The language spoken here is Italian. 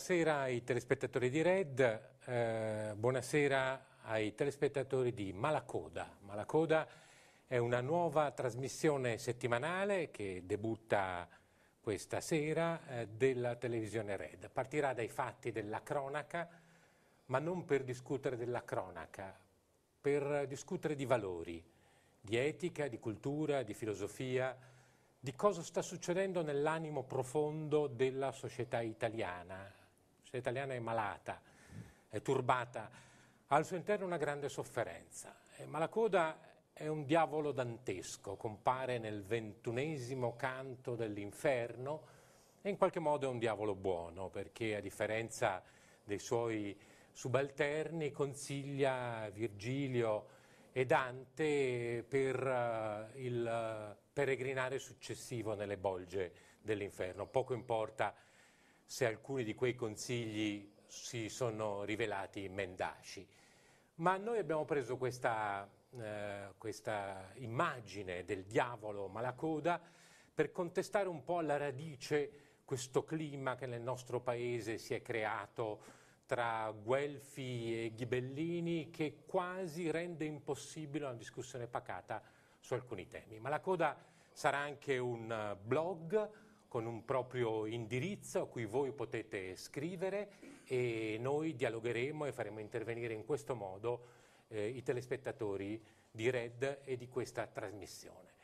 Buonasera ai telespettatori di Red, eh, buonasera ai telespettatori di Malacoda. Malacoda è una nuova trasmissione settimanale che debutta questa sera eh, della televisione Red. Partirà dai fatti della cronaca, ma non per discutere della cronaca, per discutere di valori, di etica, di cultura, di filosofia, di cosa sta succedendo nell'animo profondo della società italiana, società italiana è malata, è turbata, ha al suo interno una grande sofferenza. Eh, Malacoda è un diavolo dantesco, compare nel ventunesimo canto dell'inferno e in qualche modo è un diavolo buono perché a differenza dei suoi subalterni consiglia Virgilio e Dante per uh, il uh, peregrinare successivo nelle bolge dell'inferno. Poco importa se alcuni di quei consigli si sono rivelati mendaci. Ma noi abbiamo preso questa, eh, questa immagine del diavolo malacoda per contestare un po' alla radice questo clima che nel nostro paese si è creato tra Guelfi e Ghibellini che quasi rende impossibile una discussione pacata su alcuni temi. Malacoda sarà anche un eh, blog con un proprio indirizzo a cui voi potete scrivere e noi dialogheremo e faremo intervenire in questo modo eh, i telespettatori di Red e di questa trasmissione.